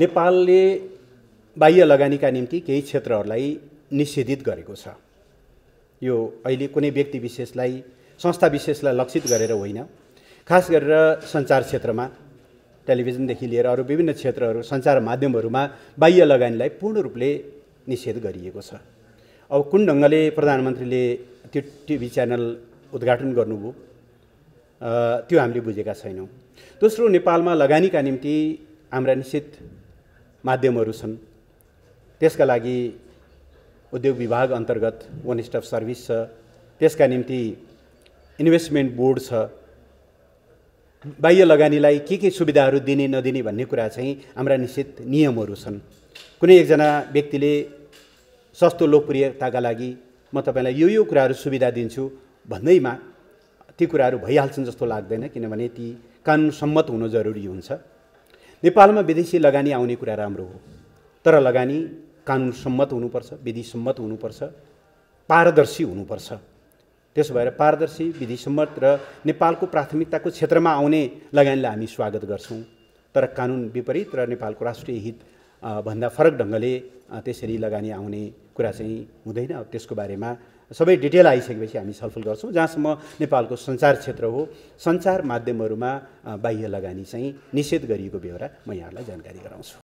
नेपालले बाह्य लगानीका निम्ति केही क्षेत्रहरूलाई निषेधित गरेको छ यो अहिले कुनै व्यक्ति विशेषलाई संस्था विशेषलाई लक्षित गरेर होइन खास गरेर सञ्चार क्षेत्रमा टेलिभिजनदेखि लिएर अरू विभिन्न क्षेत्रहरू सञ्चार माध्यमहरूमा बाह्य लगानीलाई पूर्ण रूपले निषेध गरिएको छ अब कुन ढङ्गले प्रधानमन्त्रीले त्यो टिभी च्यानल उद्घाटन गर्नुभयो त्यो हामीले बुझेका छैनौँ दोस्रो नेपालमा लगानीका निम्ति हाम्रा निश्चित माध्यमहरू छन् त्यसका लागि उद्योग विभाग अन्तर्गत वान स्टप सर्भिस छ त्यसका निम्ति इन्भेस्टमेन्ट बोर्ड छ बाह्य लगानीलाई के के सुविधाहरू दिने नदिने भन्ने कुरा चाहिँ हाम्रा निश्चित नियमहरू छन् कुनै एकजना व्यक्तिले सस्तो लोकप्रियताका लागि म तपाईँलाई यो यो कुराहरू सुविधा दिन्छु भन्दैमा ती कुराहरू भइहाल्छन् जस्तो लाग्दैन किनभने ती कानुनसम्मत हुनु जरुरी हुन्छ नेपालमा विदेशी लगानी आउने कुरा राम्रो हो तर लगानी कानुन सम्मत हुनुपर्छ विधिसम्मत हुनुपर्छ पारदर्शी हुनुपर्छ त्यसो भएर पारदर्शी विधिसम्मत र नेपालको प्राथमिकताको क्षेत्रमा आउने लगानीलाई हामी स्वागत गर्छौँ तर कानुन विपरीत र नेपालको राष्ट्रिय हित भन्दा फरक ढङ्गले त्यसरी लगानी आउने कुरा चाहिँ हुँदैन त्यसको बारेमा सबै डिटेल आइसकेपछि हामी छलफल गर्छौँ जहाँसम्म नेपालको सञ्चार क्षेत्र हो सञ्चार माध्यमहरूमा बाह्य लगानी चाहिँ निषेध गरिएको बेहोरा म यहाँहरूलाई जानकारी गराउँछु